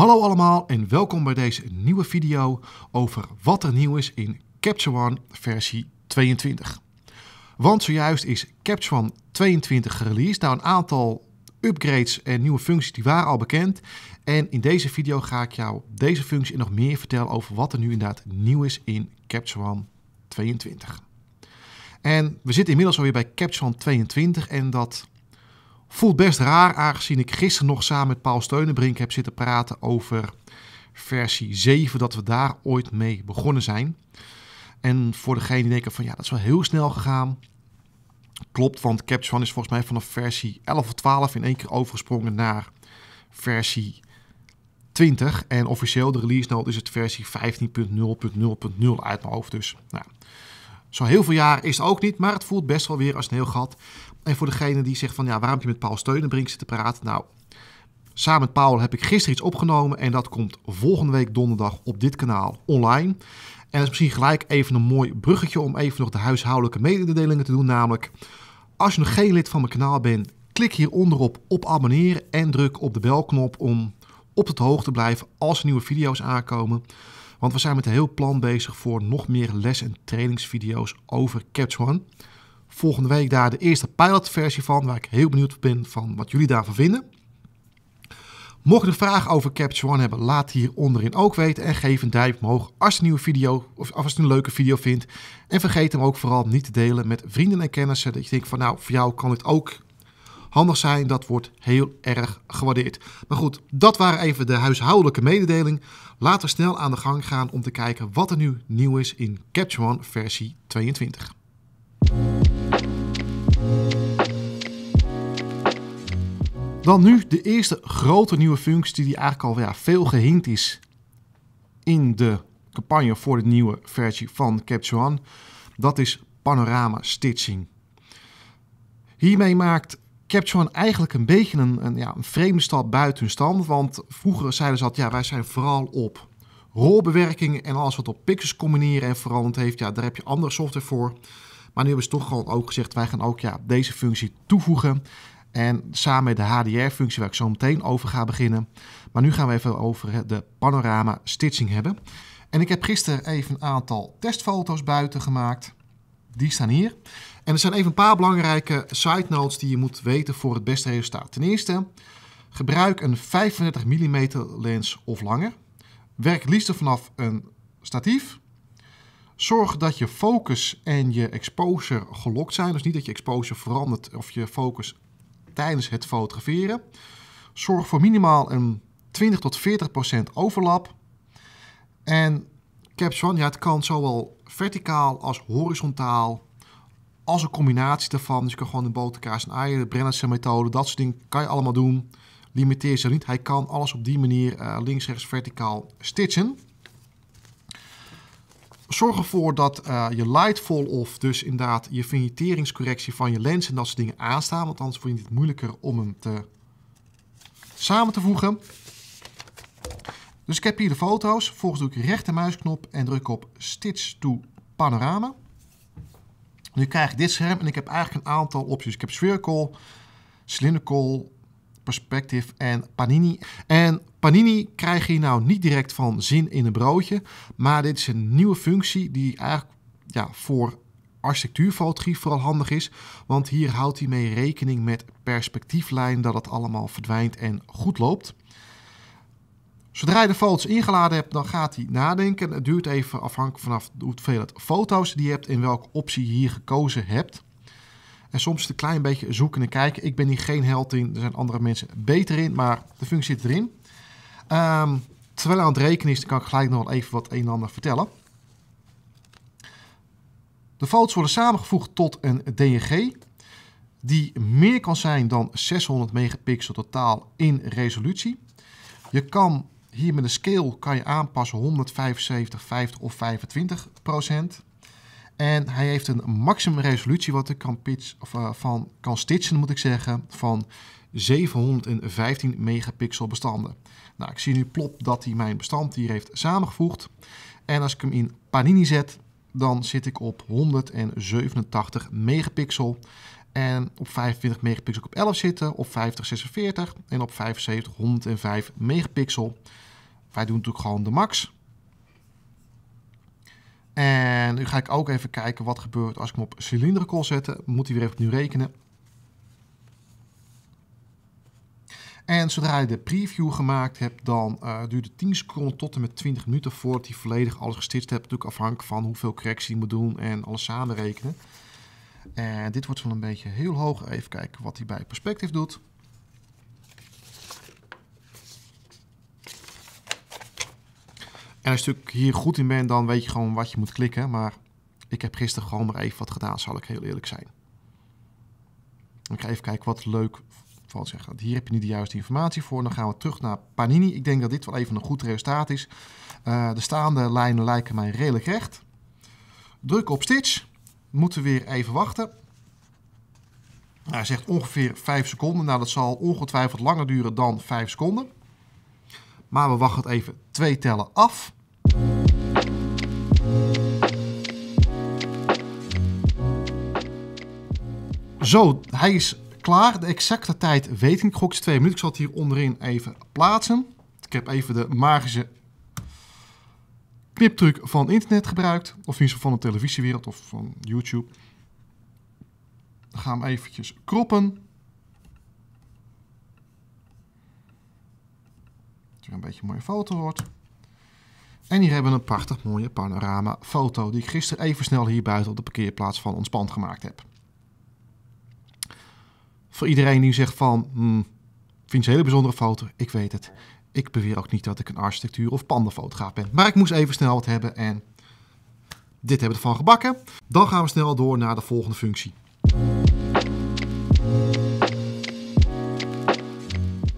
Hallo allemaal en welkom bij deze nieuwe video over wat er nieuw is in Capture One versie 22. Want zojuist is Capture One 22 gereleased. Nou, een aantal upgrades en nieuwe functies die waren al bekend. En in deze video ga ik jou deze functie en nog meer vertellen over wat er nu inderdaad nieuw is in Capture One 22. En we zitten inmiddels alweer bij Capture One 22 en dat Voelt best raar, aangezien ik gisteren nog samen met Paul Steunenbrink heb zitten praten over versie 7, dat we daar ooit mee begonnen zijn. En voor degene die denken van ja, dat is wel heel snel gegaan. Klopt, want Capture is volgens mij vanaf versie 11 of 12 in één keer overgesprongen naar versie 20. En officieel de release note is het versie 15.0.0.0 uit mijn hoofd. Dus nou, zo heel veel jaar is het ook niet, maar het voelt best wel weer als een heel gat. En voor degene die zegt van ja, waarom heb je met Paul Steunenbrink zitten praten? Nou, samen met Paul heb ik gisteren iets opgenomen en dat komt volgende week donderdag op dit kanaal online. En dat is misschien gelijk even een mooi bruggetje om even nog de huishoudelijke mededelingen te doen. Namelijk, als je nog geen lid van mijn kanaal bent, klik hieronder op, op abonneren en druk op de belknop om op de hoogte te blijven als er nieuwe video's aankomen. Want we zijn met een heel plan bezig voor nog meer les- en trainingsvideo's over Catch One volgende week daar de eerste pilotversie van, waar ik heel benieuwd ben van wat jullie daarvan vinden. Mocht je een vraag over Capture One hebben, laat hier onderin ook weten. En geef een duimpje omhoog als je een nieuwe video of als een leuke video vindt. En vergeet hem ook vooral niet te delen met vrienden en kennissen. Dat je denkt van nou, voor jou kan dit ook handig zijn. Dat wordt heel erg gewaardeerd. Maar goed, dat waren even de huishoudelijke mededeling. Laten we snel aan de gang gaan om te kijken wat er nu nieuw is in Capture One versie 22. Dan nu de eerste grote nieuwe functie die eigenlijk al ja, veel gehind is in de campagne voor de nieuwe versie van Capture One. Dat is panorama stitching. Hiermee maakt Capture One eigenlijk een beetje een, een, ja, een vreemde stap buiten hun stand. Want vroeger zeiden ze dat ja, wij zijn vooral op rolbewerking en alles wat op pixels combineren en veranderd heeft. Ja, daar heb je andere software voor. Maar nu hebben ze toch gewoon ook gezegd, wij gaan ook ja, deze functie toevoegen. En samen met de HDR-functie waar ik zo meteen over ga beginnen. Maar nu gaan we even over de panorama stitching hebben. En ik heb gisteren even een aantal testfoto's buiten gemaakt. Die staan hier. En er zijn even een paar belangrijke side notes die je moet weten voor het beste resultaat. Ten eerste, gebruik een 35 mm lens of langer. Werk liefst vanaf een statief. Zorg dat je focus en je exposure gelokt zijn. Dus niet dat je exposure verandert of je focus tijdens het fotograferen. Zorg voor minimaal een 20 tot 40 procent overlap. En Caps One, ja, het kan zowel verticaal als horizontaal. Als een combinatie daarvan. Dus je kan gewoon een boterkaas en eieren, de Brennanse methode, dat soort dingen kan je allemaal doen. Limiteer ze niet. Hij kan alles op die manier eh, links, rechts, verticaal stitchen. Zorg ervoor dat eh, je light fall off, dus inderdaad je finiteringscorrectie van je lens en dat soort dingen aanstaan. Want anders vind je het moeilijker om hem te samen te voegen. Dus ik heb hier de foto's. Vervolgens doe ik rechter muisknop en druk op Stitch to Panorama. Nu krijg ik dit scherm en ik heb eigenlijk een aantal opties. Ik heb spherical, cylindrical, perspective en panini. En Panini krijg je nou niet direct van zin in een broodje, maar dit is een nieuwe functie die eigenlijk ja, voor architectuurfotografie vooral handig is, want hier houdt hij mee rekening met perspectieflijn dat het allemaal verdwijnt en goed loopt. Zodra je de foto's ingeladen hebt, dan gaat hij nadenken. Het duurt even afhankelijk vanaf hoeveel het foto's die je hebt en welke optie je hier gekozen hebt. En soms een klein beetje zoeken en kijken. Ik ben hier geen held in, er zijn andere mensen beter in, maar de functie zit erin. Ehm, terwijl aan het rekenen is, dan kan ik gelijk nog even wat een en ander vertellen. De foto's worden samengevoegd tot een DNG die meer kan zijn dan 600 megapixel totaal in resolutie. Je kan hier met een scale kan je aanpassen 175, 50 of 25 procent. En hij heeft een maximum resolutie wat ik kan, of, eh, van, stitchen, moet ik zeggen, van 715 megapixel bestanden. Nou, ik zie nu plop dat hij mijn bestand hier heeft samengevoegd. En als ik hem in Panini zet, dan zit ik op 187 megapixel. En op 25 megapixel op 11 zitten, op 50 46 en op 75 105 megapixel. Wij doen natuurlijk gewoon de max. En nu ga ik ook even kijken wat gebeurt als ik hem op cilindrical zet. Moet hij weer even opnieuw rekenen. En zodra je de preview gemaakt hebt, dan uh, duurt het 10 seconden tot en met 20 minuten voordat hij volledig alles gestitcht hebt. Natuurlijk afhankelijk van hoeveel correctie je moet doen en alles samenrekenen. En dit wordt wel een beetje heel hoog. Even kijken wat hij bij perspectief doet. En als je hier goed in bent, dan weet je gewoon wat je moet klikken. Maar ik heb gisteren gewoon maar even wat gedaan, zal ik heel eerlijk zijn. Ik ga even kijken wat leuk valt zeggen. Hier heb je nu de juiste informatie voor. Dan gaan we terug naar Panini. Ik denk dat dit wel even een goed resultaat is. Eh, de staande lijnen lijken mij redelijk recht. Druk op Stitch. Moeten we weer even wachten. Hij zegt ongeveer 5 seconden. Nou, dat zal ongetwijfeld langer duren dan 5 seconden. Maar we wachten even twee tellen af. Zo, hij is klaar. De exacte tijd weet ik niet. minuten. Ik zal het hier onderin even plaatsen. Ik heb even de magische kniptruc van internet gebruikt. Of in ieder geval van de televisiewereld of van YouTube. Dan gaan we eventjes kroppen. een beetje een mooie foto wordt. En hier hebben we een prachtig mooie panorama foto die ik gisteren even snel hier buiten op de parkeerplaats van Ontspant gemaakt heb. Voor iedereen die zegt van, vindt hmm, vind een hele bijzondere foto, ik weet het. Ik beweer ook niet dat ik een architectuur- of pandenfotograaf ben. Maar ik moest even snel wat hebben en dit hebben we ervan gebakken. Dan gaan we snel door naar de volgende functie.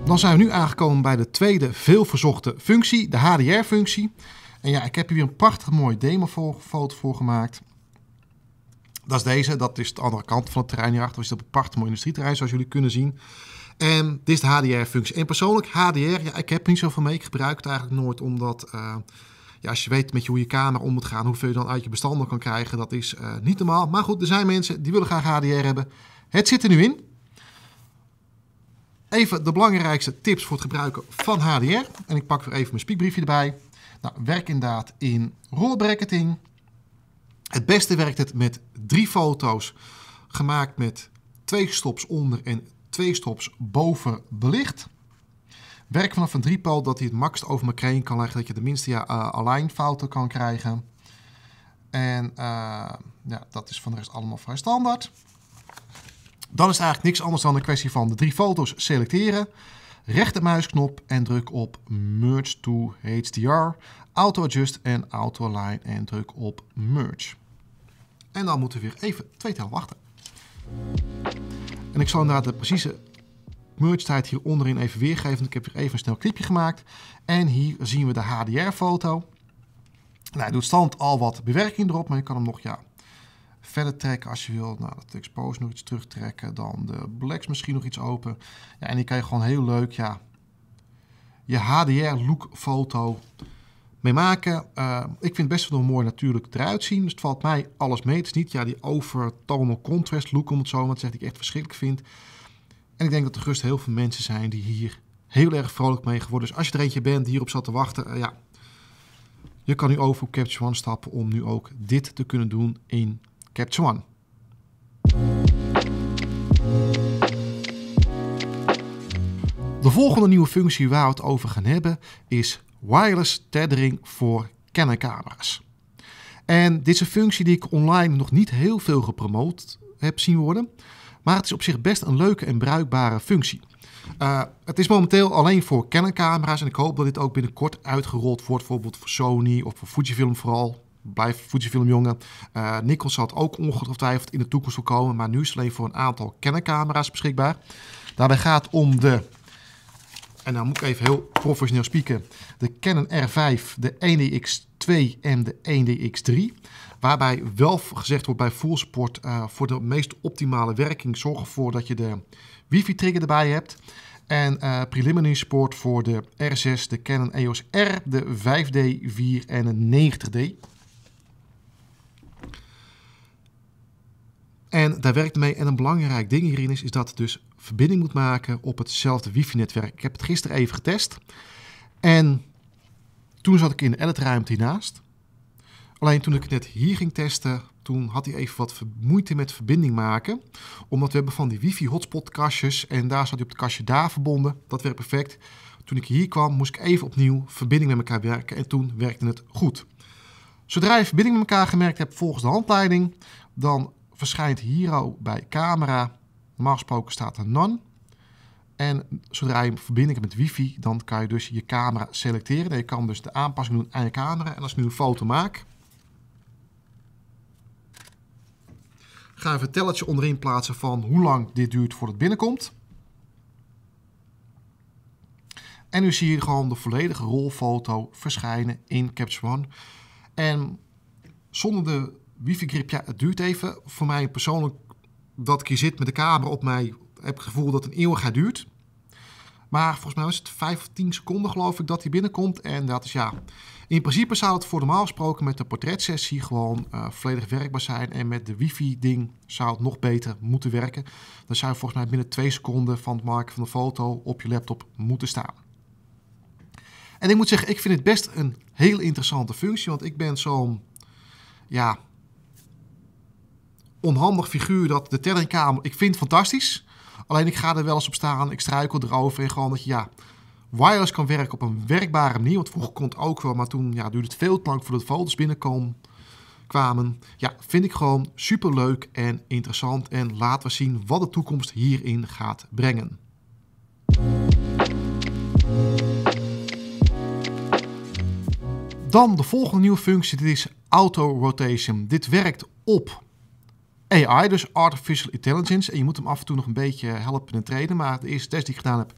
Dan zijn we nu aangekomen bij de tweede veelverzochte functie, de HDR-functie. En ja, ik heb hier een prachtig mooi demofoto voor gemaakt. Dat is deze, dat is de andere kant van het terrein hierachter. We zitten op een prachtig mooi industrieterrein, zoals jullie kunnen zien. En dit is de HDR-functie. En persoonlijk, HDR, ja, ik heb niet zoveel mee. Ik gebruik het eigenlijk nooit, omdat eh, ja, als je weet met je, hoe je camera om moet gaan, hoeveel je dan uit je bestanden kan krijgen, dat is eh, niet normaal. Maar goed, er zijn mensen die willen graag HDR hebben. Het zit er nu in. Even de belangrijkste tips voor het gebruiken van HDR. En ik pak weer even mijn spiekbriefje erbij. Nou, werk inderdaad in rollbracketing. Het beste werkt het met drie foto's gemaakt met twee stops onder en twee stops boven belicht. Werk vanaf een driepaal dat hij het max over elkaar heen kan leggen, dat je de minste ja, eh, align fouten kan krijgen. En eh, ja, dat is van de rest allemaal vrij standaard. Dan is het eigenlijk niks anders dan een kwestie van de drie foto's selecteren. Rechtermuisknop en druk op Merge to HDR. Auto Adjust en Auto Align en druk op Merge. En dan moeten we weer even twee tellen wachten. En ik zal inderdaad de precieze merge tijd hier onderin even weergeven. Ik heb hier even een snel clipje gemaakt. En hier zien we de HDR-foto. Nou, hij doet stand al wat bewerking erop, maar je kan hem nog ja, verder trekken als je wil. Nou, dat Expose nog iets terugtrekken. Dan de Blacks misschien nog iets open. Ja, en die kan je gewoon heel leuk, ja, je HDR-look foto mee maken. Eh, ik vind het best wel mooi natuurlijk eruit zien. Dus het valt mij alles mee. Het is niet ja, die overtonal contrast look, om het zo maar te zeggen, die ik echt verschrikkelijk vind. En ik denk dat er gerust heel veel mensen zijn die hier heel erg vrolijk mee geworden. Dus als je er eentje bent die hierop zat te wachten, eh, ja, je kan nu over op Capture One stappen om nu ook dit te kunnen doen in Catch One. De volgende nieuwe functie waar we het over gaan hebben is wireless tethering voor kennencamera's. En dit is een functie die ik online nog niet heel veel gepromoot heb zien worden. Maar het is op zich best een leuke en bruikbare functie. Eh, het is momenteel alleen voor kennencamera's en ik hoop dat dit ook binnenkort uitgerold wordt, bijvoorbeeld voor Sony of voor Fujifilm vooral blijf Fujifilm jongen. Uh, eh, Nikon zal het ook ongetwijfeld in de toekomst voorkomen, komen, maar nu is het alleen voor een aantal kennencamera's beschikbaar. Daarbij gaat om de, en dan nou moet ik even heel professioneel spieken, de Canon R5, de 1DX2 e en de 1DX3. E waarbij wel gezegd wordt bij full support eh, voor de meest optimale werking zorg ervoor dat je de wifi trigger erbij hebt. En eh, preliminary support voor de R6, de Canon EOS R, de 5D4 en een 90D. En daar werkt mee. En een belangrijk ding hierin is, is dat het dus verbinding moet maken op hetzelfde wifi-netwerk. Ik heb het gisteren even getest. En toen zat ik in de editruimte hiernaast. Alleen toen ik het net hier ging testen, toen had hij even wat moeite met verbinding maken. Omdat we hebben van die wifi hotspot kastjes en daar zat hij op het kastje daar verbonden. Dat werkt perfect. Toen ik hier kwam, moest ik even opnieuw verbinding met elkaar werken en toen werkte het goed. Zodra je verbinding met elkaar gemerkt hebt volgens de handleiding, dan verschijnt Hero bij camera. Normaal gesproken staat er non. En zodra je verbinding hebt met wifi, dan kan je dus je camera selecteren. En je kan dus de aanpassing doen aan je camera. En als ik nu een foto maak, ga even een tellertje onderin plaatsen van hoe lang dit duurt voordat het binnenkomt. En nu zie je gewoon de volledige rolfoto verschijnen in Capture One. En zonder de wifi-grip, ja, het duurt even. Voor mij persoonlijk, dat ik hier zit met de camera op mij, heb ik het gevoel dat het een eeuwigheid duurt. Maar volgens mij is het 5 of 10 seconden, geloof ik, dat hij binnenkomt. En dat is ja. In principe zou het voor normaal gesproken met de portretsessie gewoon eh, volledig werkbaar zijn. En met de wifi-ding zou het nog beter moeten werken. Dan zou je volgens mij binnen 2 seconden van het maken van de foto op je laptop moeten staan. En ik moet zeggen, ik vind het best een heel interessante functie. Want ik ben zo'n ja, onhandig figuur dat de tellingkamer... Ik vind het fantastisch. Alleen ik ga er wel eens op staan. Ik struikel erover. En gewoon dat je ja, wireless kan werken op een werkbare manier. Want vroeger kon het ook wel. Maar toen ja, duurde het veel te lang voordat foto's binnen Kwamen. Ja, vind ik gewoon super leuk en interessant. En laten we zien wat de toekomst hierin gaat brengen. Dan de volgende nieuwe functie, dit is auto rotation. Dit werkt op AI, dus Artificial Intelligence. En je moet hem af en toe nog een beetje helpen en trainen, Maar de eerste test die ik gedaan heb,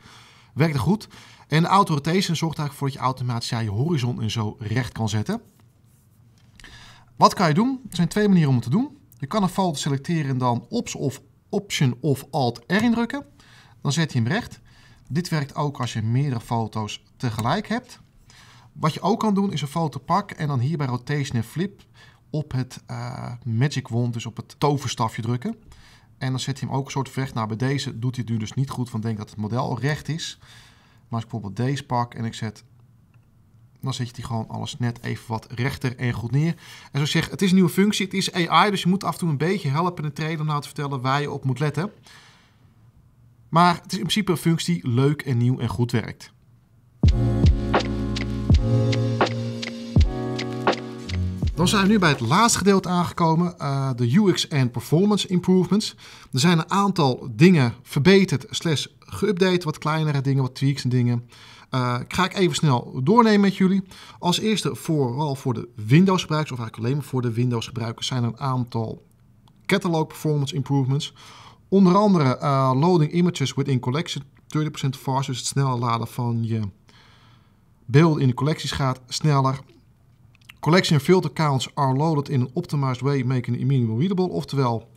werkte goed. En de auto rotation zorgt eigenlijk voor dat je automatisch ja, je horizon en zo recht kan zetten. Wat kan je doen? Er zijn twee manieren om het te doen. Je kan een foto selecteren en dan Ops of Option of Alt R indrukken. Dan zet je hem recht. Dit werkt ook als je meerdere foto's tegelijk hebt. Wat je ook kan doen is een foto pakken en dan hier bij Rotation en Flip op het eh, magic wand, dus op het toverstafje drukken. En dan zet hij hem ook een soort recht. Nou, bij deze doet hij het nu dus niet goed, want ik denk dat het model al recht is. Maar als ik bijvoorbeeld deze pak en ik zet... Dan zet je die gewoon alles net even wat rechter en goed neer. En zo zeg, het is een nieuwe functie, het is AI, dus je moet af en toe een beetje helpen in de trainer om nou te vertellen waar je op moet letten. Maar het is in principe een functie die leuk en nieuw en goed werkt. Dan zijn we nu bij het laatste gedeelte aangekomen, eh, de UX en Performance Improvements. Er zijn een aantal dingen verbeterd slash geüpdate, wat kleinere dingen, wat tweaks en dingen. Eh, ik ga ik even snel doornemen met jullie. Als eerste, vooral voor de Windows gebruikers, of eigenlijk alleen maar voor de Windows gebruikers, zijn er een aantal catalog performance improvements. Onder andere eh, loading images within collection 30% faster, dus het sneller laden van je beelden in de collecties gaat sneller. Collection filter counts are loaded in an optimized way, making a minimum readable. Oftewel,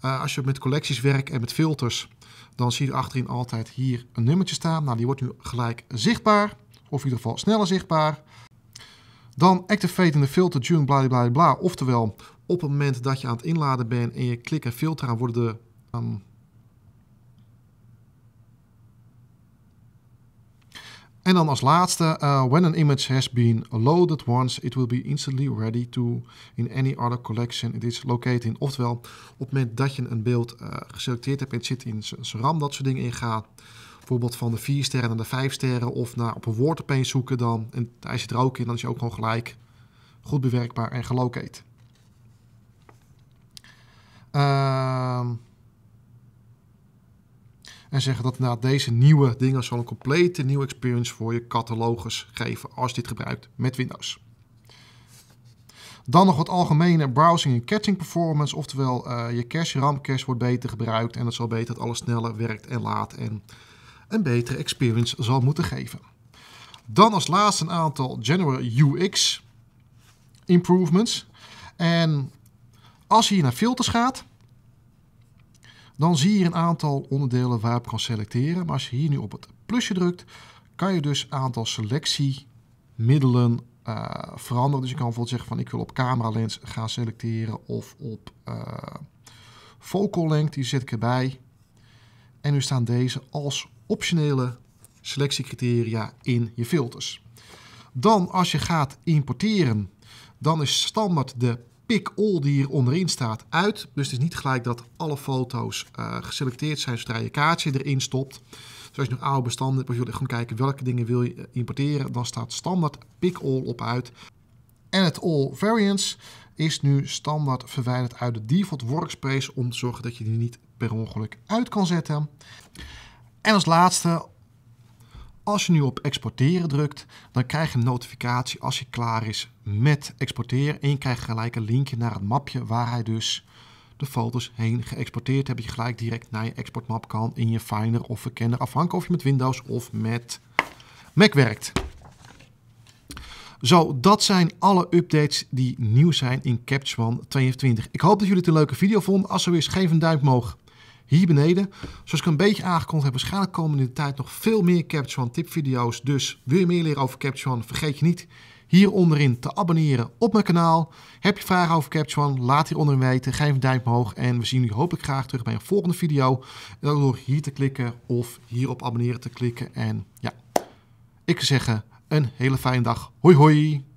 eh, als je met collecties werkt en met filters, dan zie je achterin altijd hier een nummertje staan. Nou, die wordt nu gelijk zichtbaar, of in ieder geval sneller zichtbaar. Dan activate in de filter during bla bla bla. Oftewel, op het moment dat je aan het inladen bent en je klikt een filter aan, worden de ehm, En dan als laatste, uh, when an image has been loaded once, it will be instantly ready to in any other collection it is located in. Oftewel, op het moment dat je een beeld uh, geselecteerd hebt en het zit in zijn RAM, dat soort dingen gaat, bijvoorbeeld van de vier sterren naar de vijf sterren of naar, op een woord opeens zoeken dan, en hij zit er ook in, dan is je ook gewoon gelijk goed bewerkbaar en gelocate. Ehm... En zeggen dat na deze nieuwe dingen zal een complete nieuwe experience voor je catalogus geven als je dit gebruikt met Windows. Dan nog wat algemene browsing en caching performance. Oftewel, eh, je cache, RAM cache wordt beter gebruikt. En dat zal beter dat alles sneller werkt en laat. En een betere experience zal moeten geven. Dan als laatste een aantal general UX improvements. En als je hier naar filters gaat, dan zie je een aantal onderdelen waarop je kan selecteren. Maar als je hier nu op het plusje drukt, kan je dus een aantal selectiemiddelen uh, veranderen. Dus je kan bijvoorbeeld zeggen van ik wil op camera lens gaan selecteren of op uh, eh, focal length, die zet ik erbij. En nu staan deze als optionele selectiecriteria in je filters. Dan als je gaat importeren, dan is standaard de Pick all die hier onderin staat uit. Dus het is niet gelijk dat alle foto's eh, geselecteerd zijn zodra je kaartje erin stopt. Dus als je nog oude bestanden hebt je gewoon kijken welke dingen wil je eh, importeren, dan staat standaard pick all op uit. En het all variants is nu standaard verwijderd uit de default workspace om te zorgen dat je die niet per ongeluk uit kan zetten. En als laatste, als je nu op exporteren drukt, dan krijg je een notificatie als je klaar is met exporteren. En je krijgt gelijk een linkje naar het mapje waar hij dus de foto's heen geëxporteerd hebt. Je gelijk direct naar je exportmap kan in je Finder of Verkenner, afhankelijk of je met Windows of met Mac werkt. Zo, dat zijn alle updates die nieuw zijn in One 22. Ik hoop dat jullie het een leuke video vonden. Als zo is, geef een duimpje omhoog hier beneden. Zoals ik een beetje aangekondigd heb, waarschijnlijk komen in de tijd nog veel meer Capture One tipvideo's. Dus wil je meer leren over Capture One, vergeet je niet hier onderin te abonneren op mijn kanaal. Heb je vragen over Capture One, laat hier weten. Geef een duimpje omhoog en we zien jullie hopelijk graag terug bij een volgende video. En ook door hier te klikken of hier op abonneren te klikken. En ja, ik zou zeggen, een hele fijne dag. Hoi hoi!